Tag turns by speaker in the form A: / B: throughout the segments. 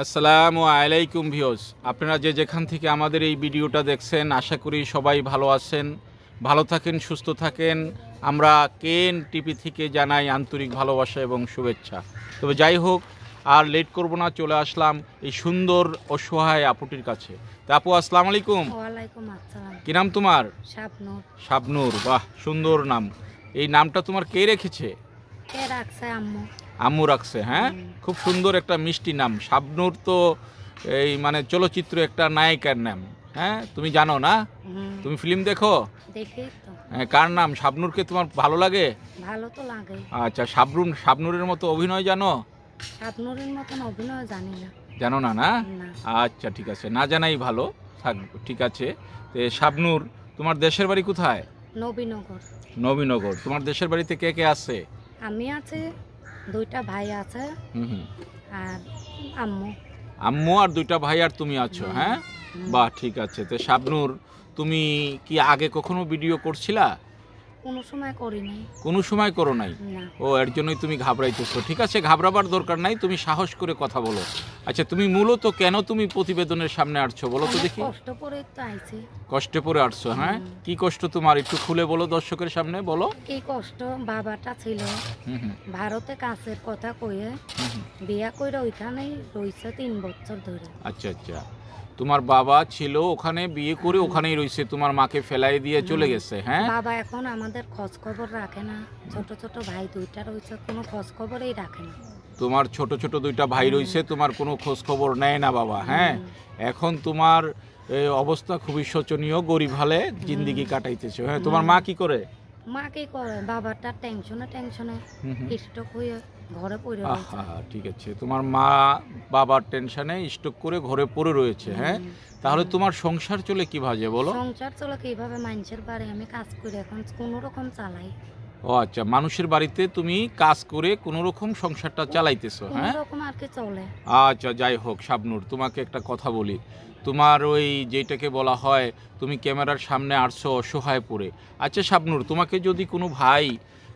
A: আসসালাম আলাইকুম ভিওস আপনারা যে যেখান থেকে আমাদের এই ভিডিওটা দেখছেন আশা করি সবাই ভালো আছেন ভালো থাকেন সুস্থ থাকেন আমরা কেন টিভি থেকে জানাই আন্তরিক ভালোবাসা এবং শুভেচ্ছা তবে যাই হোক আর লেট করব না চলে আসলাম এই সুন্দর অসহায় আপুটির কাছে তা আপু আসসালাম আলাইকুম
B: কি নাম তোমার
A: শাবনুর বাহ সুন্দর নাম এই নামটা তোমার কে রেখেছে আম্মু রাখছে হ্যাঁ খুব সুন্দর একটা মিষ্টি নাম শাবনুর তো এই মানে চলচ্চিত্র একটা নায়িকার নাম হ্যাঁ তুমি জানো না তুমি ফিল্ম দেখো হ্যাঁ কার নাম শাবনুরকে তোমার ভালো লাগে
B: ভালো তো লাগে
A: আচ্ছা শাবরুন শাবনুরের মতো অভিনয় জানো
B: শাবনুরের মতন অভিনয় জানি না
A: জানো না না আচ্ছা ঠিক আছে না জানাই ভালো থাকবো ঠিক আছে তো শাবনুর তোমার দেশের বাড়ি কোথায় নবীনগর নবীনগর তোমার দেশের বাড়িতে কে কে আছে
B: আমি আছে দুইটা ভাই আছে আর আম্মু
A: আম্মু আর দুইটা ভাই আর তুমি আছো হ্যাঁ বাহ ঠিক আছে তো শাবনুর তুমি কি আগে কখনো ভিডিও করছিলা
B: কোনো সময় নাই
A: কোনো সময় করো নাই ও এর জন্যই তুমি ঘাবড়াইতেছো ঠিক আছে ঘাবড়াবার দরকার নাই তুমি সাহস করে কথা বলো আচ্ছা তুমি মূলত কেন তুমি প্রতিবেদনের সামনে আসছো বলো তো দেখি কষ্ট
B: করে তো আইছি
A: আসছো হ্যাঁ কি কষ্ট তোমার একটু খুলে বলো দর্শকের সামনে বলো
B: কি কষ্ট বাবাটা ছিল ভারতে কাছের কথা কয়ে বিয়া কইরা ওইখানেই রইছে তিন বছর ধরে
A: আচ্ছা আচ্ছা তোমার বাবা ছিল ওখানে বিয়ে করে ওখানেই রইছে তোমার মাকে ফেলাই দিয়ে চলে গেছে হ্যাঁ
B: বাবা এখন আমাদের খোঁজ খবর রাখে না ছোট ছোট ভাই দুইটা রয়েছে কোনো খোঁজ খবরই রাখে না
A: তোমার ছোট ছোট দুইটা ভাই রয়েছে তোমার কোনো খোঁজ খবর নেয় না বাবা হ্যাঁ এখন তোমার অবস্থা খুবই শোচনীয় গরিব হালে জিন্দিগি কাটাইতেছে হ্যাঁ তোমার মা কি করে
B: মা কি করে বাবাটা টেনশনে টেনশনে স্ট্রোক হয়ে ঘরে পড়ে রয়েছে
A: ঠিক আছে তোমার মা বাবার টেনশনে স্ট্রোক করে ঘরে পড়ে রয়েছে হ্যাঁ তাহলে তোমার সংসার চলে কি ভাজে বলো
B: সংসার চলে কিভাবে মানুষের বাড়ি আমি কাজ করি এখন কোনো রকম চালাই
A: ও আচ্ছা মানুষের বাড়িতে তুমি কাজ করে কোনো রকম সংসারটা চালাইতেছো হ্যাঁ আচ্ছা যাই হোক শাবনুর তোমাকে একটা কথা বলি তোমার ওই যেটাকে বলা হয় তুমি ক্যামেরার সামনে আসছো অসহায় পড়ে আচ্ছা শাবনুর তোমাকে যদি কোনো ভাই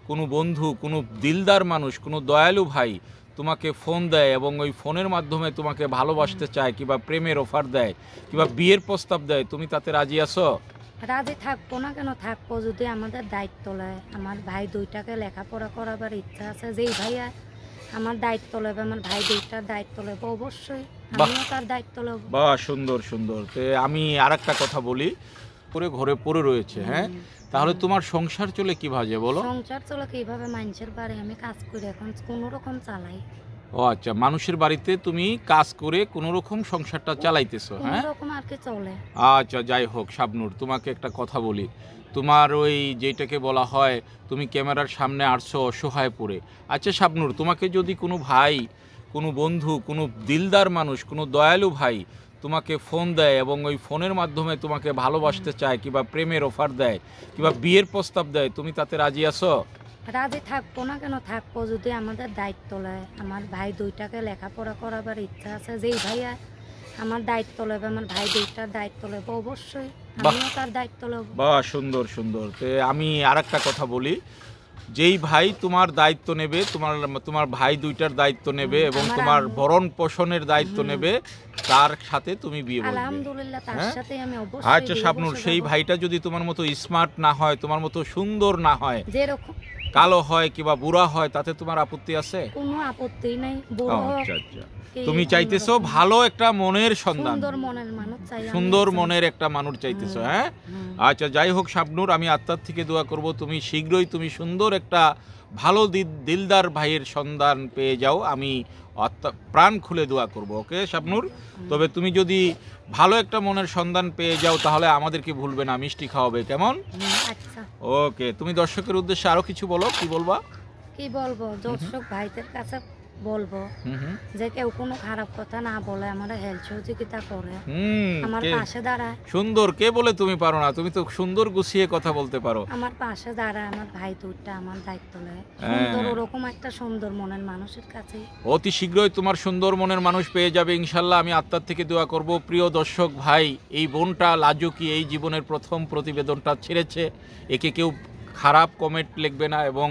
A: কোনো বন্ধু কোনো দিলদার মানুষ কোনো দয়ালু ভাই তোমাকে ফোন দেয় এবং ওই ফোনের মাধ্যমে তোমাকে ভালোবাসতে চায় কিবা প্রেমের অফার দেয় কিংবা বিয়ের প্রস্তাব দেয় তুমি তাতে রাজি আছো
B: রাজি থাকবো না কেন থাকবো যদি আমাদের দায়িত্ব লয় আমার ভাই দুইটাকে লেখাপড়া করাবার ইচ্ছা আছে যেই ভাইয়া আমার দায়িত্ব লেবে আমার ভাই দুইটার দায়িত্ব লব অবশ্যই আমিও তার দায়িত্ব লেব
A: বাহ সুন্দর সুন্দর তো আমি আরেকটা কথা বলি পুরো ঘরে পড়ে রয়েছে হ্যাঁ তাহলে তোমার সংসার চলে কিভাবে বলো
B: সংসার চলে কিভাবে মানুষের বাড়ি আমি কাজ করি এখন কোনো রকম চালাই
A: ও আচ্ছা মানুষের বাড়িতে তুমি কাজ করে কোনো রকম সংসারটা চালাইতেছো হ্যাঁ আর কি চলে আচ্ছা যাই হোক শাবনুর তোমাকে একটা কথা বলি তোমার ওই যেটাকে বলা হয় তুমি ক্যামেরার সামনে আসছো অসহায় পড়ে আচ্ছা শাবনুর তোমাকে যদি কোনো ভাই কোনো বন্ধু কোনো দিলদার মানুষ কোনো দয়ালু ভাই তোমাকে ফোন দেয় এবং ওই ফোনের মাধ্যমে তোমাকে ভালোবাসতে চায় কিংবা প্রেমের অফার দেয় কিংবা বিয়ের প্রস্তাব দেয় তুমি তাতে রাজি আছো
B: রাজি থাকবো না কেন থাকবো যদি আমাদের দায়িত্ব লয় আমার ভাই দুইটাকে লেখাপড়া করাবার ইচ্ছা আছে যেই ভাইয়া আমার দায়িত্ব লেবে আমার ভাই দুইটার দায়িত্ব লেবে অবশ্যই আমিও তার দায়িত্ব লেবো
A: বা সুন্দর সুন্দর আমি আর একটা কথা বলি যেই ভাই তোমার দায়িত্ব নেবে তোমার তোমার ভাই দুইটার দায়িত্ব নেবে এবং তোমার ভরণ পোষণের দায়িত্ব নেবে তার সাথে তুমি বিয়ে করবে আলহামদুলিল্লাহ
B: তার হ্যাঁ? সাথে আমি অবশ্যই আচ্ছা শাবনুর সেই
A: ভাইটা যদি তোমার মতো স্মার্ট না হয় তোমার মতো সুন্দর না হয় যেরকম কালো হয় কিংবা বুড়া হয় তাতে তোমার আপত্তি আছে
B: কোনো আপত্তি নাই আচ্ছা আচ্ছা তুমি চাইতেছো
A: ভালো একটা মনের সন্ধান সুন্দর
B: মনের মানুষ চাই সুন্দর
A: মনের একটা মানুষ চাইতেছো হ্যাঁ আচ্ছা যাই হোক শাবনুর আমি আত্মার থেকে দোয়া করব তুমি শীঘ্রই তুমি সুন্দর একটা ভালো দিলদার ভাইয়ের সন্ধান পেয়ে যাও আমি প্রাণ খুলে দোয়া করব ওকে শাবনুর তবে তুমি যদি ভালো একটা মনের সন্ধান পেয়ে যাও তাহলে আমাদেরকে ভুলবে না মিষ্টি খাওয়াবে কেমন আচ্ছা ওকে তুমি দর্শকের উদ্দেশ্যে আরো কিছু বলো কি বলবা
B: কি বলবো দর্শক ভাইদের কাছে বলবো যে কেউ কোন খারাপ কথা না বলে আমার হেল্প সহযোগিতা করে আমার পাশে দাঁড়ায়
A: সুন্দর কে বলে তুমি পারো না তুমি তো সুন্দর গুছিয়ে কথা বলতে পারো
B: আমার পাশে দাঁড়ায় আমার ভাই দুটা আমার দায়িত্ব নেয় হ্যাঁ। সুন্দর ওরকম একটা সুন্দর মনের মানুষের কাছে
A: অতি শীঘ্রই তোমার সুন্দর মনের মানুষ পেয়ে যাবে ইনশাল্লাহ আমি আত্মার থেকে দোয়া করব প্রিয় দর্শক ভাই এই বোনটা লাজুকি এই জীবনের প্রথম প্রতিবেদনটা ছেড়েছে একে কেউ খারাপ কমেন্ট লিখবে না এবং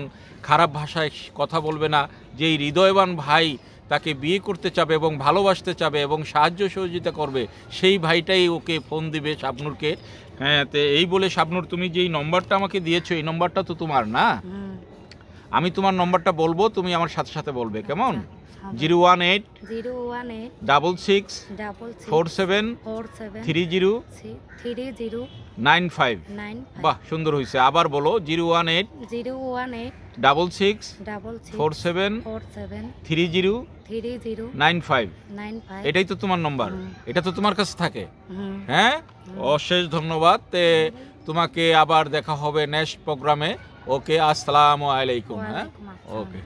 A: খারাপ ভাষায় কথা বলবে না যেই হৃদয়বান ভাই তাকে বিয়ে করতে চাবে এবং ভালোবাসতে চাবে এবং সাহায্য সহযোগিতা করবে সেই ভাইটাই ওকে ফোন দিবে শাবনুরকে হ্যাঁ এই বলে শাবনুর তুমি যেই নম্বরটা আমাকে দিয়েছো এই নম্বরটা তো তোমার না হ্যাঁ। আমি তোমার নম্বরটা বলবো তুমি আমার সাথে সাথে বলবে আচ্ছা, কেমন
B: আচ্ছা, zero one eight zero
A: double six
B: four seven three
A: zero nine five বাহ সুন্দর হয়েছে আবার বলো zero one eight one eight double six double four seven three zero nine five
B: nine five এটাই
A: তো তোমার নম্বর এটা তো তোমার কাছে থাকে হ্যাঁ অশেষ ধন্যবাদ তোমাকে আবার দেখা হবে নেক্সট প্রোগ্রামে ওকে আসসালামু আলাইকুম হ্যাঁ ওকে